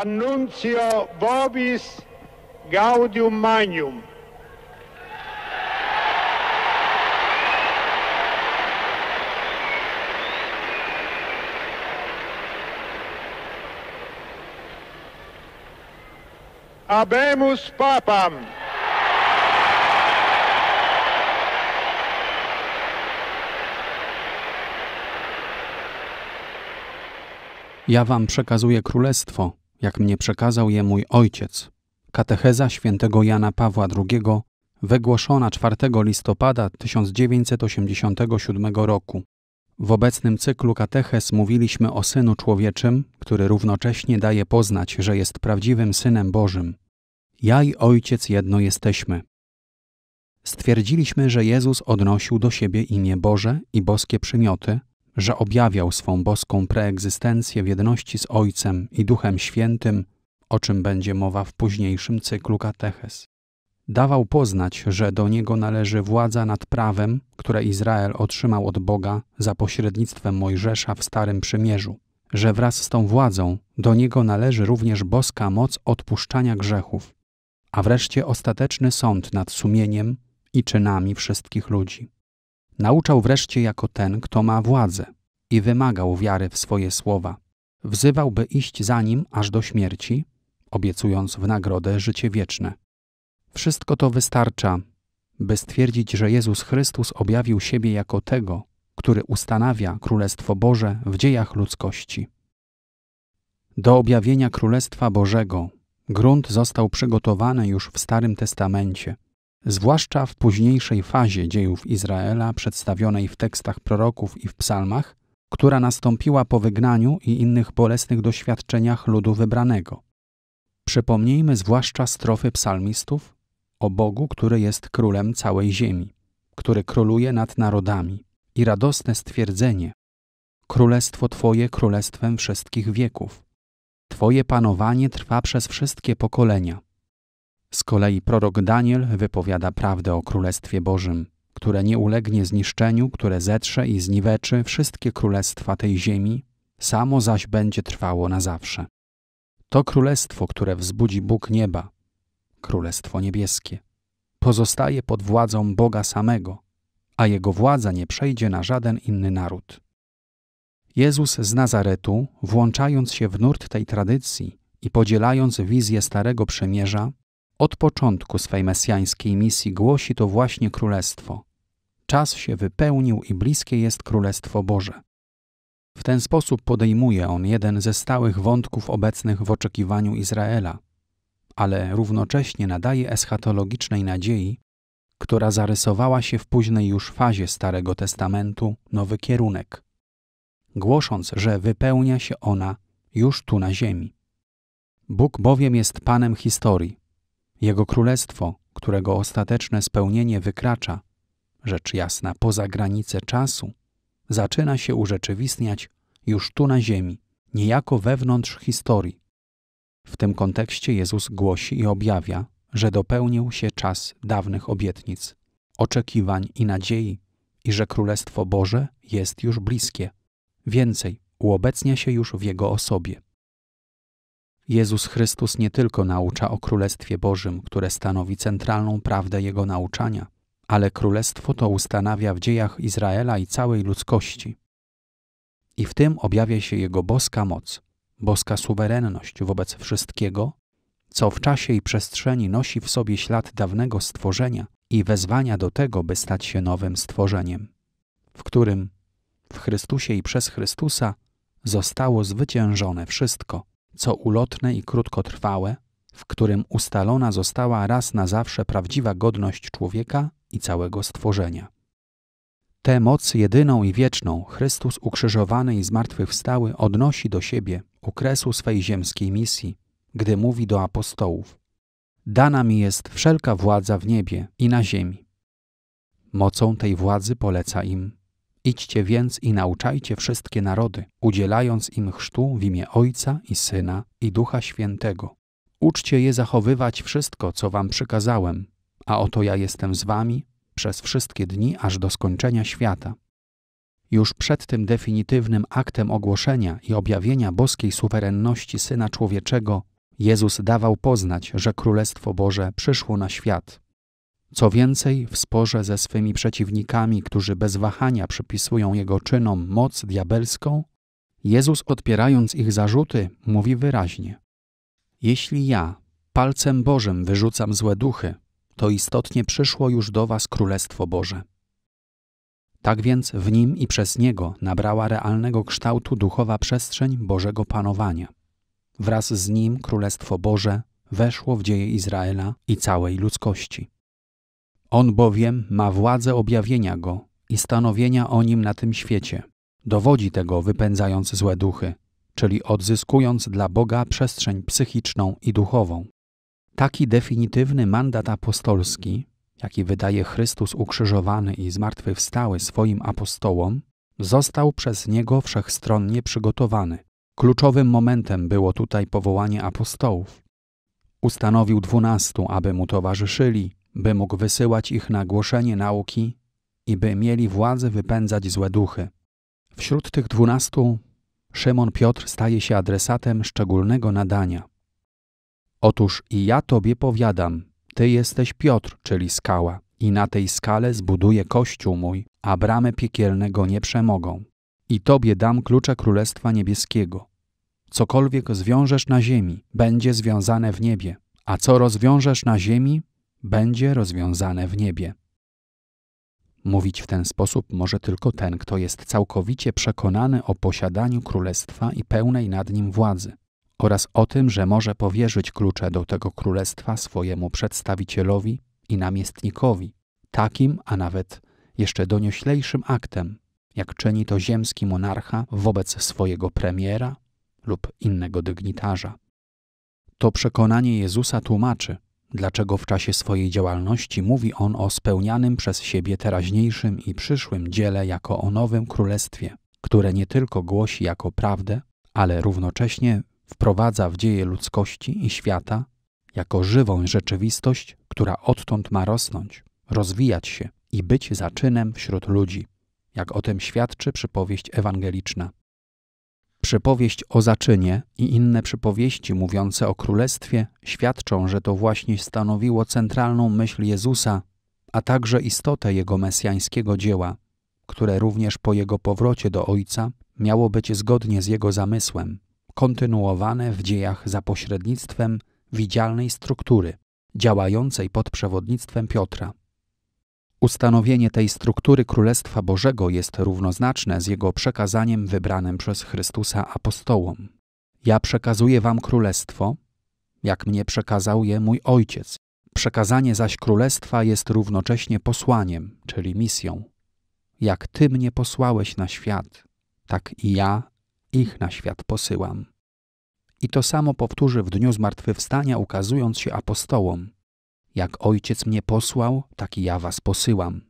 Annuncio Vobis Gaudium Magnum. Abemus Papam. Ja wam przekazuję królestwo, jak mnie przekazał je mój ojciec. Katecheza świętego Jana Pawła II, wygłoszona 4 listopada 1987 roku. W obecnym cyklu kateches mówiliśmy o Synu Człowieczym, który równocześnie daje poznać, że jest prawdziwym Synem Bożym. Ja i Ojciec jedno jesteśmy. Stwierdziliśmy, że Jezus odnosił do siebie imię Boże i boskie przymioty – że objawiał swą boską preegzystencję w jedności z Ojcem i Duchem Świętym, o czym będzie mowa w późniejszym cyklu kateches. Dawał poznać, że do niego należy władza nad prawem, które Izrael otrzymał od Boga za pośrednictwem Mojżesza w Starym Przymierzu, że wraz z tą władzą do niego należy również boska moc odpuszczania grzechów, a wreszcie ostateczny sąd nad sumieniem i czynami wszystkich ludzi. Nauczał wreszcie jako ten, kto ma władzę i wymagał wiary w swoje słowa. Wzywał, by iść za nim aż do śmierci, obiecując w nagrodę życie wieczne. Wszystko to wystarcza, by stwierdzić, że Jezus Chrystus objawił siebie jako tego, który ustanawia Królestwo Boże w dziejach ludzkości. Do objawienia Królestwa Bożego grunt został przygotowany już w Starym Testamencie – zwłaszcza w późniejszej fazie dziejów Izraela przedstawionej w tekstach proroków i w psalmach, która nastąpiła po wygnaniu i innych bolesnych doświadczeniach ludu wybranego. Przypomnijmy zwłaszcza strofy psalmistów o Bogu, który jest królem całej ziemi, który króluje nad narodami i radosne stwierdzenie: Królestwo Twoje królestwem wszystkich wieków. Twoje panowanie trwa przez wszystkie pokolenia. Z kolei prorok Daniel wypowiada prawdę o Królestwie Bożym, które nie ulegnie zniszczeniu, które zetrze i zniweczy wszystkie królestwa tej ziemi, samo zaś będzie trwało na zawsze. To królestwo, które wzbudzi Bóg nieba, królestwo niebieskie, pozostaje pod władzą Boga samego, a jego władza nie przejdzie na żaden inny naród. Jezus z Nazaretu, włączając się w nurt tej tradycji i podzielając wizję Starego Przymierza, od początku swej mesjańskiej misji głosi to właśnie Królestwo. Czas się wypełnił i bliskie jest Królestwo Boże. W ten sposób podejmuje on jeden ze stałych wątków obecnych w oczekiwaniu Izraela, ale równocześnie nadaje eschatologicznej nadziei, która zarysowała się w późnej już fazie Starego Testamentu, nowy kierunek, głosząc, że wypełnia się ona już tu na ziemi. Bóg bowiem jest Panem historii, jego królestwo, którego ostateczne spełnienie wykracza, rzecz jasna, poza granice czasu, zaczyna się urzeczywistniać już tu na Ziemi, niejako wewnątrz historii. W tym kontekście Jezus głosi i objawia, że dopełnił się czas dawnych obietnic, oczekiwań i nadziei, i że Królestwo Boże jest już bliskie. Więcej, uobecnia się już w Jego osobie. Jezus Chrystus nie tylko naucza o Królestwie Bożym, które stanowi centralną prawdę Jego nauczania, ale Królestwo to ustanawia w dziejach Izraela i całej ludzkości. I w tym objawia się Jego boska moc, boska suwerenność wobec wszystkiego, co w czasie i przestrzeni nosi w sobie ślad dawnego stworzenia i wezwania do tego, by stać się nowym stworzeniem, w którym w Chrystusie i przez Chrystusa zostało zwyciężone wszystko co ulotne i krótkotrwałe, w którym ustalona została raz na zawsze prawdziwa godność człowieka i całego stworzenia. Tę moc jedyną i wieczną Chrystus ukrzyżowany i zmartwychwstały odnosi do siebie u kresu swej ziemskiej misji, gdy mówi do apostołów: Dana mi jest wszelka władza w niebie i na ziemi. Mocą tej władzy poleca im Idźcie więc i nauczajcie wszystkie narody, udzielając im chrztu w imię Ojca i Syna i Ducha Świętego. Uczcie je zachowywać wszystko, co wam przykazałem, a oto ja jestem z wami przez wszystkie dni aż do skończenia świata. Już przed tym definitywnym aktem ogłoszenia i objawienia boskiej suwerenności Syna Człowieczego, Jezus dawał poznać, że Królestwo Boże przyszło na świat. Co więcej, w sporze ze swymi przeciwnikami, którzy bez wahania przypisują jego czynom moc diabelską, Jezus odpierając ich zarzuty, mówi wyraźnie: Jeśli ja palcem Bożym wyrzucam złe duchy, to istotnie przyszło już do Was Królestwo Boże. Tak więc w nim i przez niego nabrała realnego kształtu duchowa przestrzeń Bożego Panowania. Wraz z nim Królestwo Boże weszło w dzieje Izraela i całej ludzkości. On bowiem ma władzę objawienia go i stanowienia o nim na tym świecie. Dowodzi tego, wypędzając złe duchy, czyli odzyskując dla Boga przestrzeń psychiczną i duchową. Taki definitywny mandat apostolski, jaki wydaje Chrystus ukrzyżowany i zmartwychwstały swoim apostołom, został przez niego wszechstronnie przygotowany. Kluczowym momentem było tutaj powołanie apostołów. Ustanowił dwunastu, aby mu towarzyszyli, by mógł wysyłać ich na głoszenie nauki i by mieli władzę wypędzać złe duchy. Wśród tych dwunastu Szymon Piotr staje się adresatem szczególnego nadania. Otóż i ja tobie powiadam, ty jesteś Piotr, czyli skała, i na tej skale zbuduję kościół mój, a bramy piekielnego nie przemogą. I tobie dam klucze Królestwa Niebieskiego. Cokolwiek zwiążesz na ziemi, będzie związane w niebie, a co rozwiążesz na ziemi, będzie rozwiązane w niebie. Mówić w ten sposób może tylko ten, kto jest całkowicie przekonany o posiadaniu królestwa i pełnej nad nim władzy, oraz o tym, że może powierzyć klucze do tego królestwa swojemu przedstawicielowi i namiestnikowi, takim, a nawet jeszcze donioślejszym aktem, jak czyni to ziemski monarcha wobec swojego premiera lub innego dygnitarza. To przekonanie Jezusa tłumaczy, Dlaczego w czasie swojej działalności mówi on o spełnianym przez siebie teraźniejszym i przyszłym dziele jako o nowym królestwie, które nie tylko głosi jako prawdę, ale równocześnie wprowadza w dzieje ludzkości i świata jako żywą rzeczywistość, która odtąd ma rosnąć, rozwijać się i być zaczynem wśród ludzi, jak o tym świadczy przypowieść ewangeliczna. Przypowieść o zaczynie i inne przypowieści mówiące o królestwie świadczą, że to właśnie stanowiło centralną myśl Jezusa, a także istotę jego mesjańskiego dzieła, które również po jego powrocie do Ojca miało być zgodnie z jego zamysłem, kontynuowane w dziejach za pośrednictwem widzialnej struktury, działającej pod przewodnictwem Piotra. Ustanowienie tej struktury Królestwa Bożego jest równoznaczne z jego przekazaniem wybranym przez Chrystusa apostołom. Ja przekazuję wam królestwo, jak mnie przekazał je mój ojciec. Przekazanie zaś królestwa jest równocześnie posłaniem, czyli misją. Jak ty mnie posłałeś na świat, tak i ja ich na świat posyłam. I to samo powtórzy w dniu zmartwychwstania, ukazując się apostołom. Jak Ojciec mnie posłał, tak i ja was posyłam.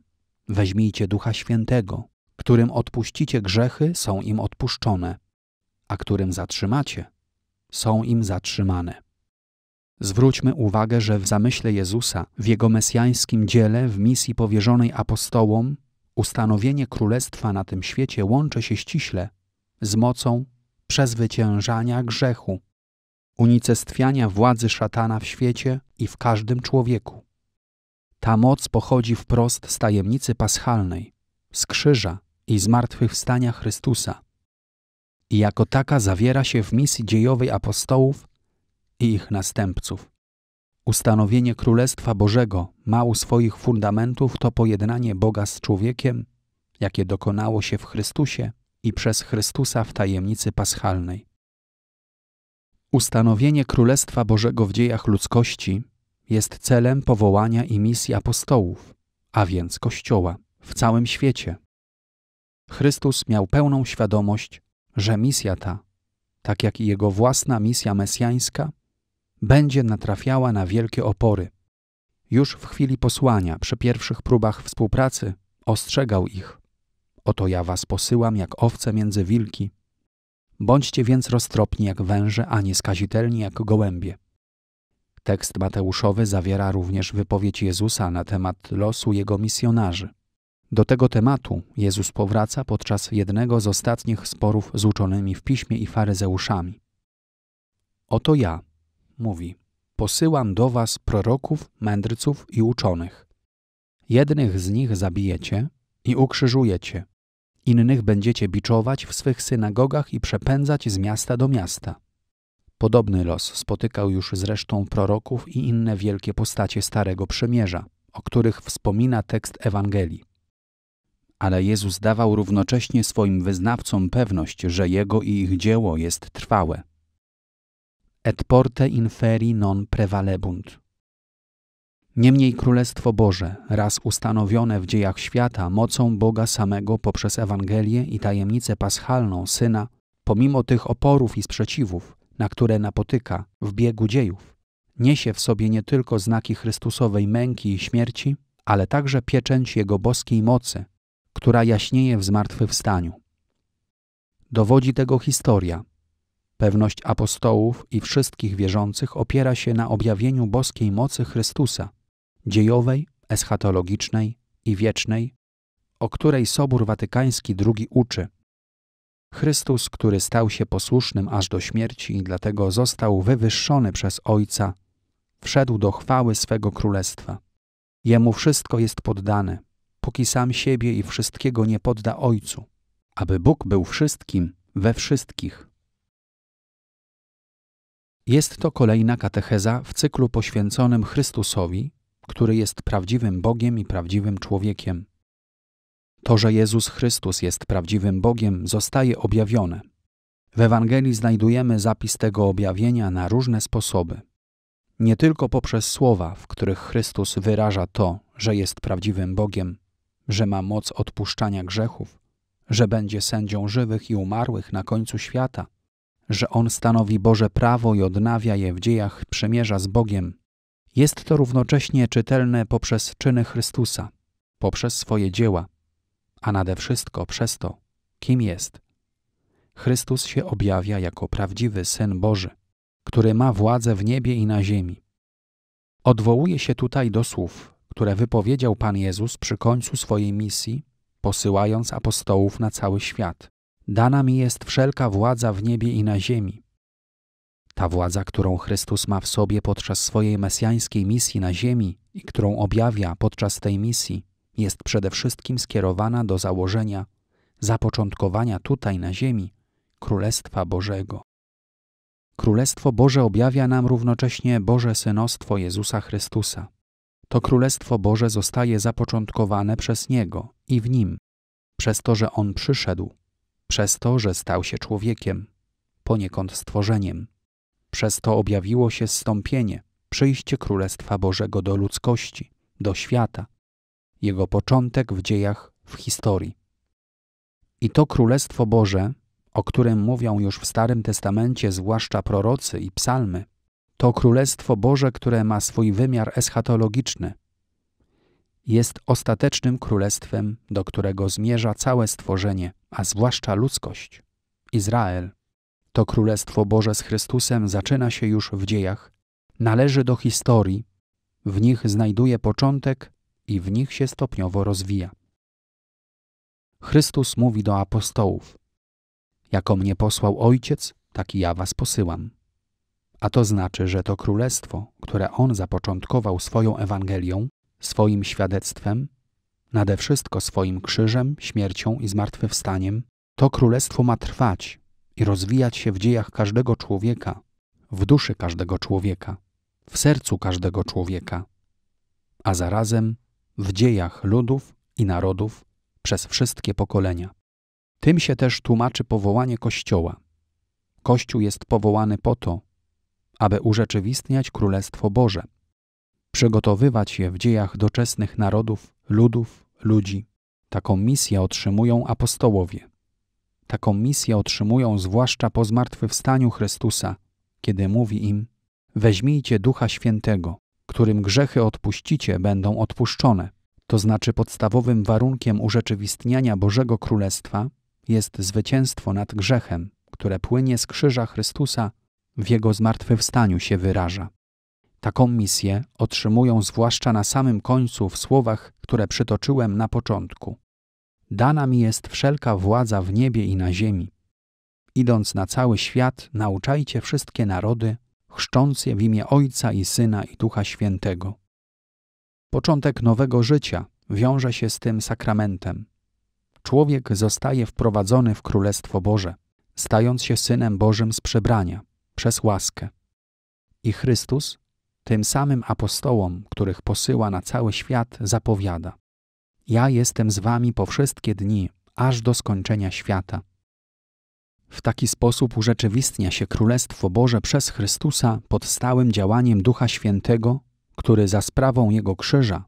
Weźmijcie Ducha Świętego, którym odpuścicie grzechy, są im odpuszczone, a którym zatrzymacie, są im zatrzymane. Zwróćmy uwagę, że w zamyśle Jezusa, w jego mesjańskim dziele, w misji powierzonej apostołom, ustanowienie królestwa na tym świecie łączy się ściśle z mocą przezwyciężania grzechu, unicestwiania władzy szatana w świecie i w każdym człowieku. Ta moc pochodzi wprost z tajemnicy paschalnej, z krzyża i zmartwychwstania Chrystusa. I jako taka zawiera się w misji dziejowej apostołów i ich następców. Ustanowienie Królestwa Bożego ma u swoich fundamentów to pojednanie Boga z człowiekiem, jakie dokonało się w Chrystusie i przez Chrystusa w tajemnicy paschalnej. Ustanowienie Królestwa Bożego w dziejach ludzkości jest celem powołania i misji apostołów, a więc Kościoła w całym świecie. Chrystus miał pełną świadomość, że misja ta, tak jak i jego własna misja mesjańska, będzie natrafiała na wielkie opory. Już w chwili posłania, przy pierwszych próbach współpracy, ostrzegał ich: Oto ja was posyłam jak owce między wilki. Bądźcie więc roztropni jak węże, a nieskazitelni jak gołębie. Tekst Mateuszowy zawiera również wypowiedź Jezusa na temat losu jego misjonarzy. Do tego tematu Jezus powraca podczas jednego z ostatnich sporów z uczonymi w piśmie i faryzeuszami. Oto ja, mówi, posyłam do was proroków, mędrców i uczonych. Jednych z nich zabijecie i ukrzyżujecie, innych będziecie biczować w swych synagogach i przepędzać z miasta do miasta. Podobny los spotykał już zresztą proroków i inne wielkie postacie Starego Przymierza, o których wspomina tekst Ewangelii. Ale Jezus dawał równocześnie swoim wyznawcom pewność, że Jego i ich dzieło jest trwałe. Et porte inferi non prevalebunt. Niemniej Królestwo Boże, raz ustanowione w dziejach świata mocą Boga samego poprzez Ewangelię i tajemnicę paschalną Syna, pomimo tych oporów i sprzeciwów, na które napotyka w biegu dziejów, niesie w sobie nie tylko znaki Chrystusowej męki i śmierci, ale także pieczęć Jego boskiej mocy, która jaśnieje w zmartwychwstaniu. Dowodzi tego historia. Pewność apostołów i wszystkich wierzących opiera się na objawieniu boskiej mocy Chrystusa, dziejowej, eschatologicznej i wiecznej, o której Sobór Watykański II uczy – Chrystus, który stał się posłusznym aż do śmierci i dlatego został wywyższony przez Ojca, wszedł do chwały swego królestwa. Jemu wszystko jest poddane, póki sam siebie i wszystkiego nie podda Ojcu, aby Bóg był wszystkim we wszystkich. Jest to kolejna katecheza w cyklu poświęconym Chrystusowi, który jest prawdziwym Bogiem i prawdziwym człowiekiem. To, że Jezus Chrystus jest prawdziwym Bogiem, zostaje objawione. W Ewangelii znajdujemy zapis tego objawienia na różne sposoby. Nie tylko poprzez słowa, w których Chrystus wyraża to, że jest prawdziwym Bogiem, że ma moc odpuszczania grzechów, że będzie sędzią żywych i umarłych na końcu świata, że On stanowi Boże prawo i odnawia je w dziejach przymierza z Bogiem. Jest to równocześnie czytelne poprzez czyny Chrystusa, poprzez swoje dzieła, a nade wszystko przez to, kim jest. Chrystus się objawia jako prawdziwy Syn Boży, który ma władzę w niebie i na ziemi. Odwołuje się tutaj do słów, które wypowiedział Pan Jezus przy końcu swojej misji, posyłając apostołów na cały świat. Dana mi jest wszelka władza w niebie i na ziemi. Ta władza, którą Chrystus ma w sobie podczas swojej mesjańskiej misji na ziemi i którą objawia podczas tej misji, jest przede wszystkim skierowana do założenia zapoczątkowania tutaj na ziemi Królestwa Bożego. Królestwo Boże objawia nam równocześnie Boże Synostwo Jezusa Chrystusa. To Królestwo Boże zostaje zapoczątkowane przez Niego i w Nim, przez to, że On przyszedł, przez to, że stał się człowiekiem, poniekąd stworzeniem. Przez to objawiło się zstąpienie, przyjście Królestwa Bożego do ludzkości, do świata, jego początek w dziejach, w historii. I to Królestwo Boże, o którym mówią już w Starym Testamencie zwłaszcza prorocy i psalmy, to Królestwo Boże, które ma swój wymiar eschatologiczny. Jest ostatecznym królestwem, do którego zmierza całe stworzenie, a zwłaszcza ludzkość. Izrael. To Królestwo Boże z Chrystusem zaczyna się już w dziejach, należy do historii, w nich znajduje początek i w nich się stopniowo rozwija. Chrystus mówi do apostołów: Jako mnie posłał Ojciec, tak i ja was posyłam. A to znaczy, że to królestwo, które on zapoczątkował swoją Ewangelią, swoim świadectwem, nade wszystko swoim krzyżem, śmiercią i zmartwychwstaniem, to królestwo ma trwać i rozwijać się w dziejach każdego człowieka, w duszy każdego człowieka, w sercu każdego człowieka, a zarazem w dziejach ludów i narodów przez wszystkie pokolenia. Tym się też tłumaczy powołanie Kościoła. Kościół jest powołany po to, aby urzeczywistniać Królestwo Boże, przygotowywać je w dziejach doczesnych narodów, ludów, ludzi. Taką misję otrzymują apostołowie. Taką misję otrzymują zwłaszcza po zmartwychwstaniu Chrystusa, kiedy mówi im: Weźmijcie Ducha Świętego, którym grzechy odpuścicie, będą odpuszczone. To znaczy podstawowym warunkiem urzeczywistniania Bożego Królestwa jest zwycięstwo nad grzechem, które płynie z krzyża Chrystusa, w Jego zmartwychwstaniu się wyraża. Taką misję otrzymują zwłaszcza na samym końcu w słowach, które przytoczyłem na początku. Dana mi jest wszelka władza w niebie i na ziemi. Idąc na cały świat, nauczajcie wszystkie narody, chrzcząc je w imię Ojca i Syna i Ducha Świętego. Początek nowego życia wiąże się z tym sakramentem. Człowiek zostaje wprowadzony w Królestwo Boże, stając się Synem Bożym z przebrania, przez łaskę. I Chrystus, tym samym apostołom, których posyła na cały świat, zapowiada: Ja jestem z wami po wszystkie dni, aż do skończenia świata. W taki sposób urzeczywistnia się Królestwo Boże przez Chrystusa pod stałym działaniem Ducha Świętego, który za sprawą Jego krzyża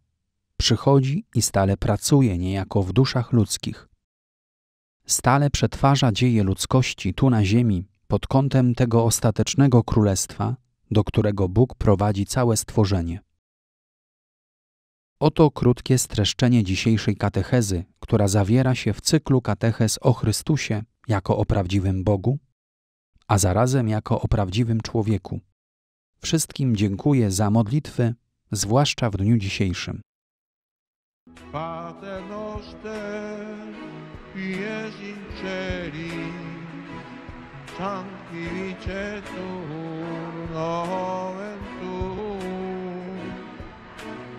przychodzi i stale pracuje niejako w duszach ludzkich. Stale przetwarza dzieje ludzkości tu na ziemi pod kątem tego ostatecznego królestwa, do którego Bóg prowadzi całe stworzenie. Oto krótkie streszczenie dzisiejszej katechezy, która zawiera się w cyklu kateches o Chrystusie jako o prawdziwym Bogu, a zarazem jako o prawdziwym człowieku. Wszystkim dziękuję za modlitwy, zwłaszcza w dniu dzisiejszym.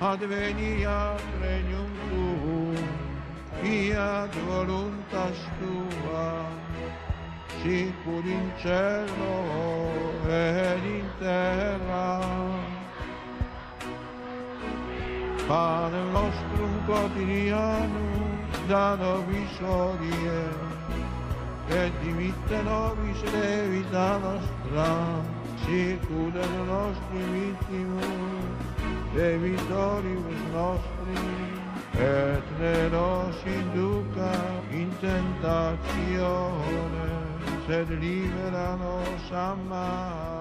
adveniat regnum fiat voluntas tua, sicur in cielo ed in terra. Pane nostrum quotidiano, da nobis odie, e dimitte nobis levita nostra, sicur et nostri vittimus, debitoribus nostri, et los induca in tentazione, sed libera nos